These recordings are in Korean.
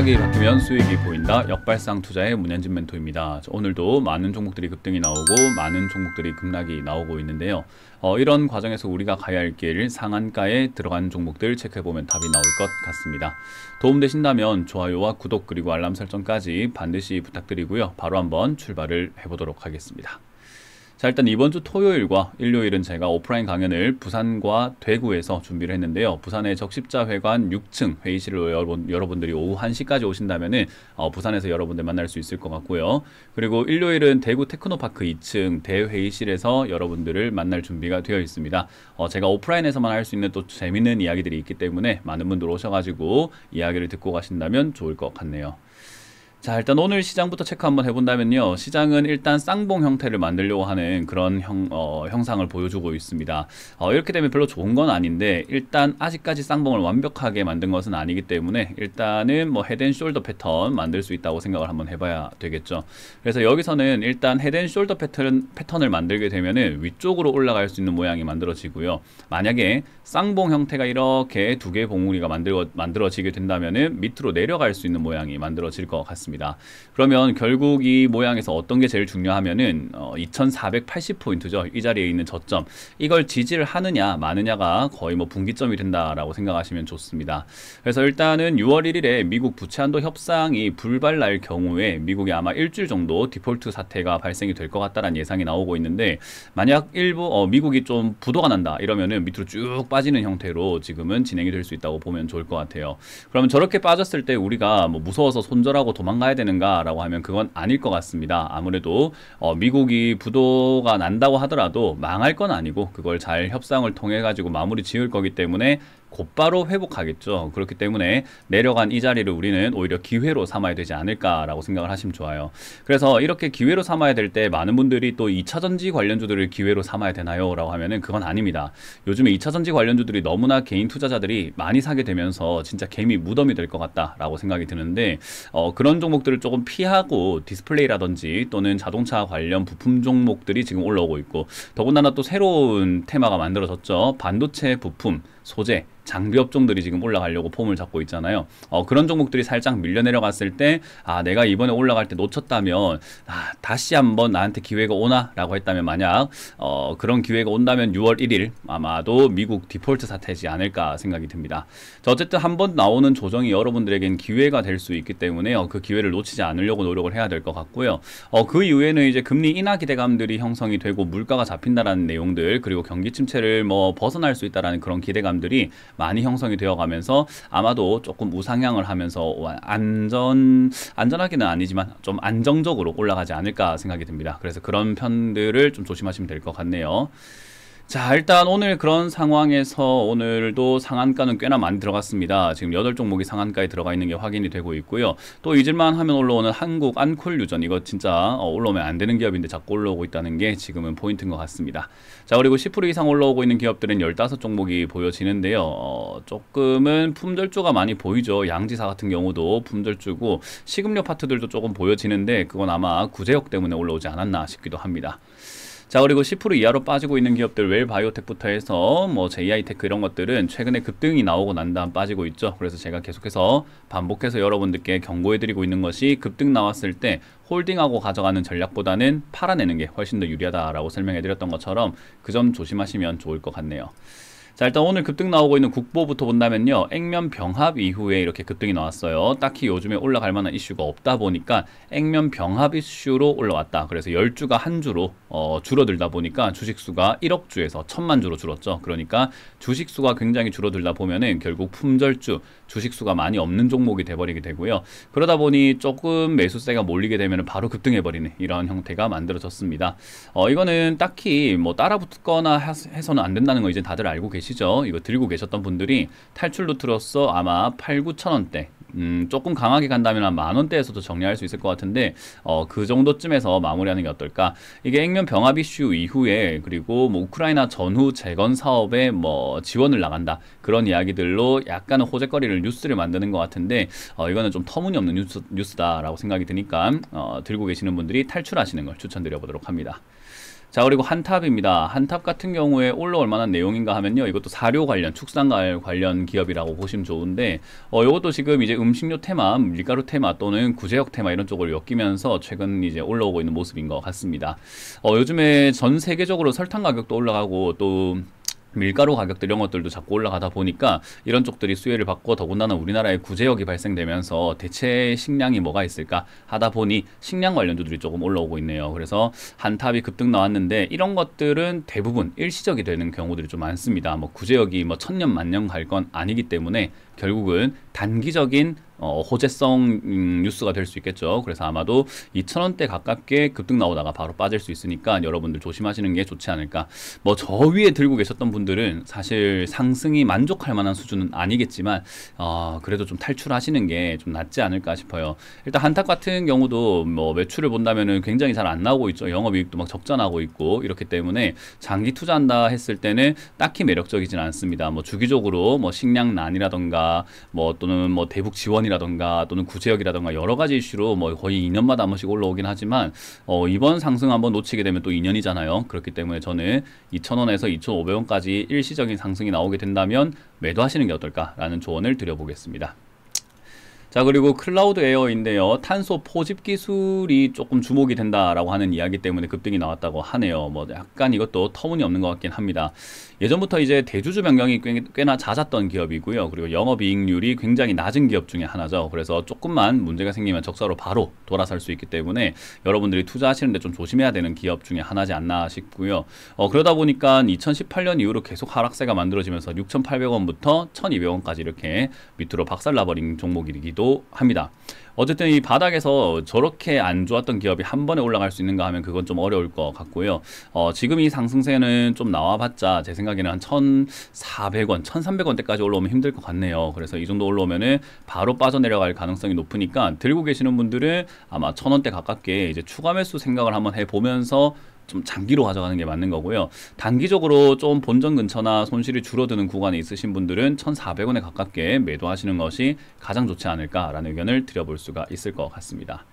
시각이 바뀌면 수익이 보인다. 역발상 투자의 문현진 멘토입니다. 오늘도 많은 종목들이 급등이 나오고 많은 종목들이 급락이 나오고 있는데요. 어, 이런 과정에서 우리가 가야 할길 상한가에 들어간 종목들 체크해보면 답이 나올 것 같습니다. 도움되신다면 좋아요와 구독 그리고 알람 설정까지 반드시 부탁드리고요. 바로 한번 출발을 해보도록 하겠습니다. 자 일단 이번 주 토요일과 일요일은 제가 오프라인 강연을 부산과 대구에서 준비를 했는데요. 부산의 적십자회관 6층 회의실을 여러분, 여러분들이 오후 1시까지 오신다면 은 어, 부산에서 여러분들 만날 수 있을 것 같고요. 그리고 일요일은 대구 테크노파크 2층 대회의실에서 여러분들을 만날 준비가 되어 있습니다. 어, 제가 오프라인에서만 할 수 있는 또 재밌는 이야기들이 있기 때문에 많은 분들 오셔가지고 이야기를 듣고 가신다면 좋을 것 같네요. 자 일단 오늘 시장부터 체크 한번 해본다면요 시장은 일단 쌍봉 형태를 만들려고 하는 그런 형, 어, 형상을 보여주고 있습니다 어, 이렇게 되면 별로 좋은 건 아닌데 일단 아직까지 쌍봉을 완벽하게 만든 것은 아니기 때문에 일단은 뭐 헤드앤숄더 패턴 만들 수 있다고 생각을 한번 해봐야 되겠죠 그래서 여기서는 일단 헤드앤숄더 패턴, 패턴을 만들게 되면은 위쪽으로 올라갈 수 있는 모양이 만들어지고요 만약에 쌍봉 형태가 이렇게 두 개의 봉우리가 만들어, 만들어지게 된다면은 밑으로 내려갈 수 있는 모양이 만들어질 것 같습니다 있습니다. 그러면 결국 이 모양에서 어떤 게 제일 중요하면은 어, 2480포인트죠. 이 자리에 있는 저점. 이걸 지지를 하느냐 마느냐가 거의 뭐 분기점이 된다라고 생각하시면 좋습니다. 그래서 일단은 6월 1일에 미국 부채한도 협상이 불발 날 경우에 미국이 아마 일주일 정도 디폴트 사태가 발생이 될 것 같다라는 예상이 나오고 있는데 만약 일부 어, 미국이 좀 부도가 난다 이러면은 밑으로 쭉 빠지는 형태로 지금은 진행이 될 수 있다고 보면 좋을 것 같아요. 그러면 저렇게 빠졌을 때 우리가 뭐 무서워서 손절하고 도망 가야 되는가라고 하면 그건 아닐 것 같습니다. 아무래도 어, 미국이 부도가 난다고 하더라도 망할 건 아니고 그걸 잘 협상을 통해 가지고 마무리 지을 거기 때문에 곧바로 회복하겠죠. 그렇기 때문에 내려간 이 자리를 우리는 오히려 기회로 삼아야 되지 않을까라고 생각을 하시면 좋아요. 그래서 이렇게 기회로 삼아야 될 때 많은 분들이 또 2차전지 관련주들을 기회로 삼아야 되나요? 라고 하면은 그건 아닙니다. 요즘에 2차전지 관련주들이 너무나 개인 투자자들이 많이 사게 되면서 진짜 개미 무덤이 될 것 같다라고 생각이 드는데 어, 그런 종목들을 조금 피하고 디스플레이라든지 또는 자동차 관련 부품 종목들이 지금 올라오고 있고 더군다나 또 새로운 테마가 만들어졌죠. 반도체 부품 소재, 장비 업종들이 지금 올라가려고 폼을 잡고 있잖아요. 어, 그런 종목들이 살짝 밀려 내려갔을 때, 아, 내가 이번에 올라갈 때 놓쳤다면, 아, 다시 한번 나한테 기회가 오나? 라고 했다면, 만약, 어, 그런 기회가 온다면 6월 1일 아마도 미국 디폴트 사태지 않을까 생각이 듭니다. 어쨌든 한 번 나오는 조정이 여러분들에겐 기회가 될 수 있기 때문에요. 어, 그 기회를 놓치지 않으려고 노력을 해야 될 것 같고요. 어, 그 이후에는 이제 금리 인하 기대감들이 형성이 되고 물가가 잡힌다라는 내용들, 그리고 경기 침체를 뭐 벗어날 수 있다라는 그런 기대감 자신감들이 많이 형성이 되어가면서 아마도 조금 우상향을 하면서 안전 안전하기는 아니지만 좀 안정적으로 올라가지 않을까 생각이 듭니다. 그래서 그런 편들을 좀 조심하시면 될 것 같네요. 자 일단 오늘 그런 상황에서 오늘도 상한가는 꽤나 많이 들어갔습니다. 지금 8종목이 상한가에 들어가 있는 게 확인이 되고 있고요. 또 잊을만 하면 올라오는 한국 안콜 유전 이거 진짜 어, 올라오면 안 되는 기업인데 자꾸 올라오고 있다는 게 지금은 포인트인 것 같습니다. 자 그리고 10% 이상 올라오고 있는 기업들은 15종목이 보여지는데요. 어, 조금은 품절주가 많이 보이죠. 양지사 같은 경우도 품절주고 식음료 파트들도 조금 보여지는데 그건 아마 구제역 때문에 올라오지 않았나 싶기도 합니다. 자 그리고 10% 이하로 빠지고 있는 기업들 웰바이오텍부터 해서 뭐 JI테크 이런 것들은 최근에 급등이 나오고 난 다음 빠지고 있죠. 그래서 제가 계속해서 반복해서 여러분들께 경고해드리고 있는 것이 급등 나왔을 때 홀딩하고 가져가는 전략보다는 팔아내는 게 훨씬 더 유리하다라고 설명해드렸던 것처럼 그 점 조심하시면 좋을 것 같네요. 자 일단 오늘 급등 나오고 있는 국보부터 본다면요. 액면 병합 이후에 이렇게 급등이 나왔어요. 딱히 요즘에 올라갈 만한 이슈가 없다 보니까 액면 병합 이슈로 올라왔다. 그래서 10주가 한 주로 어, 줄어들다 보니까 주식수가 1억 주에서 1 천만 주로 줄었죠. 그러니까 주식수가 굉장히 줄어들다 보면은 결국 품절주, 주식수가 많이 없는 종목이 돼버리게 되고요. 그러다 보니 조금 매수세가 몰리게 되면 바로 급등해버리는 이런 형태가 만들어졌습니다. 어, 이거는 딱히 뭐 따라 붙거나 해서는 안 된다는 거 이제 다들 알고 계시죠. 계시죠? 이거 들고 계셨던 분들이 탈출 루트로서 아마 8, 9천 원대 음, 조금 강하게 간다면 만 원대에서도 정리할 수 있을 것 같은데 어, 그 정도쯤에서 마무리하는 게 어떨까? 이게 액면 병합 이슈 이후에 그리고 뭐 우크라이나 전후 재건 사업에 뭐 지원을 나간다 그런 이야기들로 약간은 호재거리를 뉴스를 만드는 것 같은데 어, 이거는 좀 터무니없는 뉴스, 뉴스다라고 생각이 드니까 어, 들고 계시는 분들이 탈출하시는 걸 추천드려 보도록 합니다. 자 그리고 한탑입니다. 한탑 같은 경우에 올라올 만한 내용인가 하면요. 이것도 사료 관련, 축산갈 관련 기업이라고 보시면 좋은데 어, 이것도 지금 이제 음식료 테마, 밀가루 테마 또는 구제역 테마 이런 쪽으로 엮이면서 최근 이제 올라오고 있는 모습인 것 같습니다. 어, 요즘에 전 세계적으로 설탕 가격도 올라가고 또 밀가루 가격들 이런 것들도 자꾸 올라가다 보니까 이런 쪽들이 수혜를 받고 더군다나 우리나라에 구제역이 발생되면서 대체 식량이 뭐가 있을까 하다 보니 식량 관련주들이 조금 올라오고 있네요. 그래서 한탑이 급등 나왔는데 이런 것들은 대부분 일시적이 되는 경우들이 좀 많습니다. 뭐 구제역이 뭐 천년 만년 갈 건 아니기 때문에 결국은 단기적인 어, 호재성 음, 뉴스가 될 수 있겠죠. 그래서 아마도 2,000원대 가깝게 급등 나오다가 바로 빠질 수 있으니까 여러분들 조심하시는 게 좋지 않을까. 뭐 저 위에 들고 계셨던 분들은 사실 상승이 만족할 만한 수준은 아니겠지만 어, 그래도 좀 탈출하시는 게 좀 낫지 않을까 싶어요. 일단 한탁 같은 경우도 뭐 매출을 본다면 굉장히 잘 안 나오고 있죠. 영업이익도 막 적자 나고 있고 이렇기 때문에 장기 투자한다 했을 때는 딱히 매력적이진 않습니다. 뭐 주기적으로 뭐 식량난이라던가 뭐 또는 뭐 대북 지원이라든가 또는 구제역이라든가 여러 가지 이슈로 뭐 거의 2년마다 한 번씩 올라오긴 하지만 어 이번 상승 한번 놓치게 되면 또 2년이잖아요. 그렇기 때문에 저는 2,000원에서 2,500원까지 일시적인 상승이 나오게 된다면 매도하시는 게 어떨까라는 조언을 드려보겠습니다. 자 그리고 클라우드 에어인데요. 탄소 포집 기술이 조금 주목이 된다라고 하는 이야기 때문에 급등이 나왔다고 하네요. 뭐 약간 이것도 터무니없는 것 같긴 합니다. 예전부터 이제 대주주 변경이 꽤나 잦았던 기업이고요. 그리고 영업이익률이 굉장히 낮은 기업 중에 하나죠. 그래서 조금만 문제가 생기면 적사로 바로 돌아설 수 있기 때문에 여러분들이 투자하시는데 좀 조심해야 되는 기업 중에 하나지 않나 싶고요. 어, 그러다 보니까 2018년 이후로 계속 하락세가 만들어지면서 6,800원부터 1,200원까지 이렇게 밑으로 박살나버린 종목이기도 보기도 합니다. 어쨌든 이 바닥에서 저렇게 안 좋았던 기업이 한 번에 올라갈 수 있는가 하면 그건 좀 어려울 것 같고요. 어, 지금 이 상승세는 좀 나와봤자 제 생각에는 한 1,400원, 1,300원대까지 올라오면 힘들 것 같네요. 그래서 이 정도 올라오면 바로 빠져내려갈 가능성이 높으니까 들고 계시는 분들은 아마 1,000원대 가깝게 이제 추가 매수 생각을 한번 해보면서 좀 장기로 가져가는 게 맞는 거고요. 단기적으로 좀 본전 근처나 손실이 줄어드는 구간에 있으신 분들은 1,400원에 가깝게 매도하시는 것이 가장 좋지 않을까라는 의견을 드려볼 수가 있을 것 같습니다.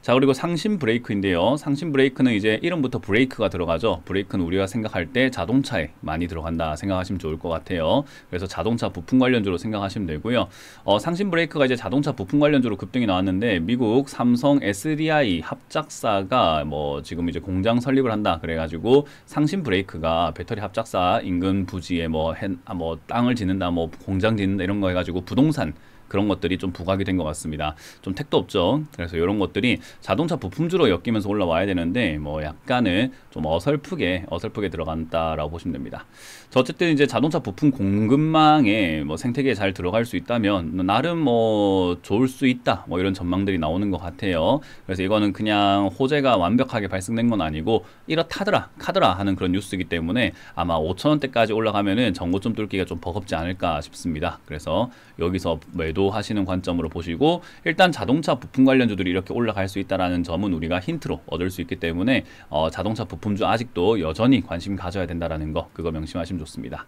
자 그리고 상신 브레이크인데요. 상신 브레이크는 이제 이름부터 브레이크가 들어가죠. 브레이크는 우리가 생각할 때 자동차에 많이 들어간다 생각하시면 좋을 것 같아요. 그래서 자동차 부품 관련주로 생각하시면 되고요. 어, 상신 브레이크가 이제 자동차 부품 관련주로 급등이 나왔는데 미국 삼성 SDI 합작사가 뭐 지금 이제 공장 설립을 한다 그래가지고 상신 브레이크가 배터리 합작사 인근 부지에 뭐, 해, 아, 뭐 땅을 짓는다 뭐 공장 짓는다 이런 거 해가지고 부동산 그런 것들이 좀 부각이 된 것 같습니다. 좀 택도 없죠. 그래서 이런 것들이 자동차 부품주로 엮이면서 올라와야 되는데 뭐 약간은 좀 어설프게 어설프게 들어간다라고 보시면 됩니다. 저 어쨌든 이제 자동차 부품 공급망에 뭐 생태계에 잘 들어갈 수 있다면 나름 뭐 좋을 수 있다 뭐 이런 전망들이 나오는 것 같아요. 그래서 이거는 그냥 호재가 완벽하게 발생된 건 아니고 이렇다더라 카더라 하는 그런 뉴스이기 때문에 아마 5천 원대까지 올라가면은 전고점 뚫기가 좀 버겁지 않을까 싶습니다. 그래서 여기서 매도 매도하시는 관점으로 보시고 일단 자동차 부품 관련주들이 이렇게 올라갈 수 있다라는 점은 우리가 힌트로 얻을 수 있기 때문에 어, 자동차 부품주 아직도 여전히 관심 가져야 된다라는 거 그거 명심하시면 좋습니다.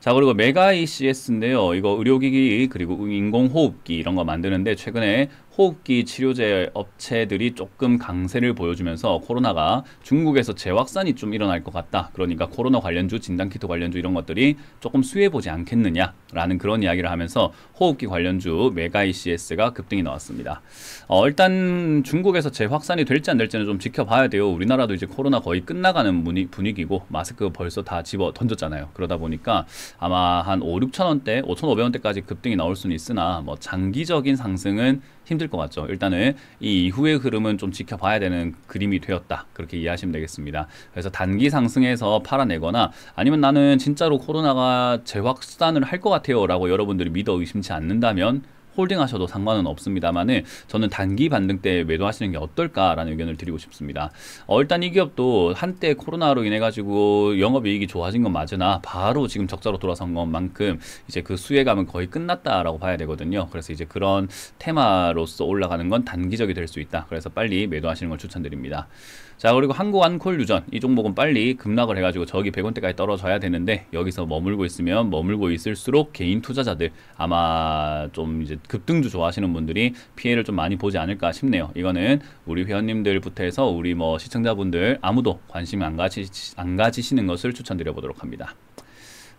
자 그리고 메가 ECS인데요. 이거 의료기기 그리고 인공호흡기 이런 거 만드는데 최근에 호흡기 치료제 업체들이 조금 강세를 보여주면서 코로나가 중국에서 재확산이 좀 일어날 것 같다. 그러니까 코로나 관련주, 진단키트 관련주 이런 것들이 조금 수혜보지 않겠느냐라는 그런 이야기를 하면서 호흡기 관련주 메가 ECS가 급등이 나왔습니다. 어, 일단 중국에서 재확산이 될지 안 될지는 좀 지켜봐야 돼요. 우리나라도 이제 코로나 거의 끝나가는 분위기고 마스크 벌써 다 집어 던졌잖아요. 그러다 보니까 아마 한 5, 6천 원대, 5,500원대까지 급등이 나올 수는 있으나 뭐 장기적인 상승은 힘들 것 같죠. 일단은 이 이후의 흐름은 좀 지켜봐야 되는 그림이 되었다. 그렇게 이해하시면 되겠습니다. 그래서 단기 상승에서 팔아내거나 아니면 나는 진짜로 코로나가 재확산을 할 것 같아요. 라고 여러분들이 믿어 의심치 않는다면 홀딩하셔도 상관은 없습니다만은 저는 단기 반등 때 매도하시는 게 어떨까라는 의견을 드리고 싶습니다. 어, 일단 이 기업도 한때 코로나로 인해 가지고 영업이익이 좋아진 건 맞으나 바로 지금 적자로 돌아선 것만큼 이제 그 수혜감은 거의 끝났다라고 봐야 되거든요. 그래서 이제 그런 테마로서 올라가는 건 단기적이 될 수 있다. 그래서 빨리 매도하시는 걸 추천드립니다. 자 그리고 한국 안콜 유전 이 종목은 빨리 급락을 해가지고 저기 100원대까지 떨어져야 되는데 여기서 머물고 있으면 머물고 있을수록 개인 투자자들 아마 좀 이제 급등주 좋아하시는 분들이 피해를 좀 많이 보지 않을까 싶네요. 이거는 우리 회원님들부터 해서 우리 뭐 시청자분들 아무도 관심 안, 가지, 안 가지시는 것을 추천드려 보도록 합니다.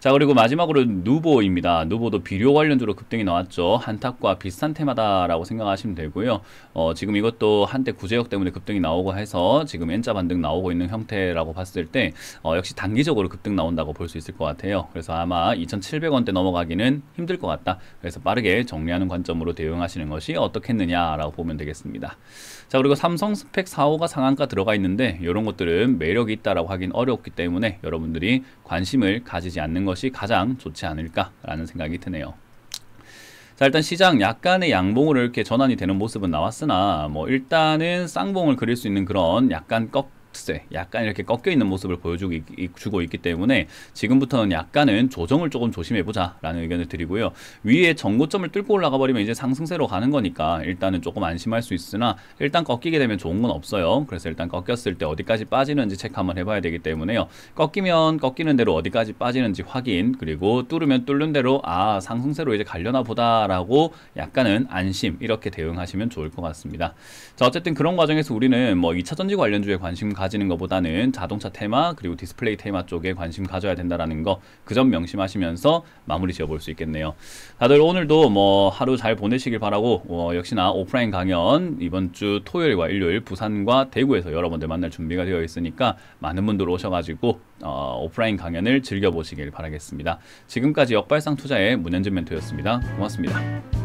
자 그리고 마지막으로 누보입니다. 누보도 비료 관련주로 급등이 나왔죠. 한탁과 비슷한 테마다라고 생각하시면 되고요. 어, 지금 이것도 한때 구제역 때문에 급등이 나오고 해서 지금 N자 반등 나오고 있는 형태라고 봤을 때 어, 역시 단기적으로 급등 나온다고 볼 수 있을 것 같아요. 그래서 아마 2,700원대 넘어가기는 힘들 것 같다. 그래서 빠르게 정리하는 관점으로 대응하시는 것이 어떻겠느냐라고 보면 되겠습니다. 자 그리고 삼성 스펙 4호가 상한가 들어가 있는데 이런 것들은 매력이 있다라고 하긴 어렵기 때문에 여러분들이 관심을 가지지 않는 것이 가장 좋지 않을까라는 생각이 드네요. 자 일단 시장 약간의 양봉으로 이렇게 전환이 되는 모습은 나왔으나 뭐 일단은 쌍봉을 그릴 수 있는 그런 약간 꺾 하세 약간 이렇게 꺾여 있는 모습을 보여주고 있, 주고 있기 때문에 지금부터는 약간은 조정을 조금 조심해보자라는 의견을 드리고요. 위에 정고점을 뚫고 올라가 버리면 이제 상승세로 가는 거니까 일단은 조금 안심할 수 있으나 일단 꺾이게 되면 좋은 건 없어요. 그래서 일단 꺾였을 때 어디까지 빠지는지 체크 한번 해봐야 되기 때문에요. 꺾이면 꺾이는 대로 어디까지 빠지는지 확인 그리고 뚫으면 뚫는 대로 아 상승세로 이제 갈려나 보다라고 약간은 안심 이렇게 대응하시면 좋을 것 같습니다. 자 어쨌든 그런 과정에서 우리는 뭐 2차 전지 관련주에 관심 가 가지는 것보다는 자동차 테마 그리고 디스플레이 테마 쪽에 관심 가져야 된다라는 거 그 점 명심하시면서 마무리 지어볼 수 있겠네요. 다들 오늘도 뭐 하루 잘 보내시길 바라고 어, 역시나 오프라인 강연 이번 주 토요일과 일요일 부산과 대구에서 여러분들 만날 준비가 되어 있으니까 많은 분들 오셔가지고 어, 오프라인 강연을 즐겨보시길 바라겠습니다. 지금까지 역발상 투자의 문현진 멘토였습니다. 고맙습니다.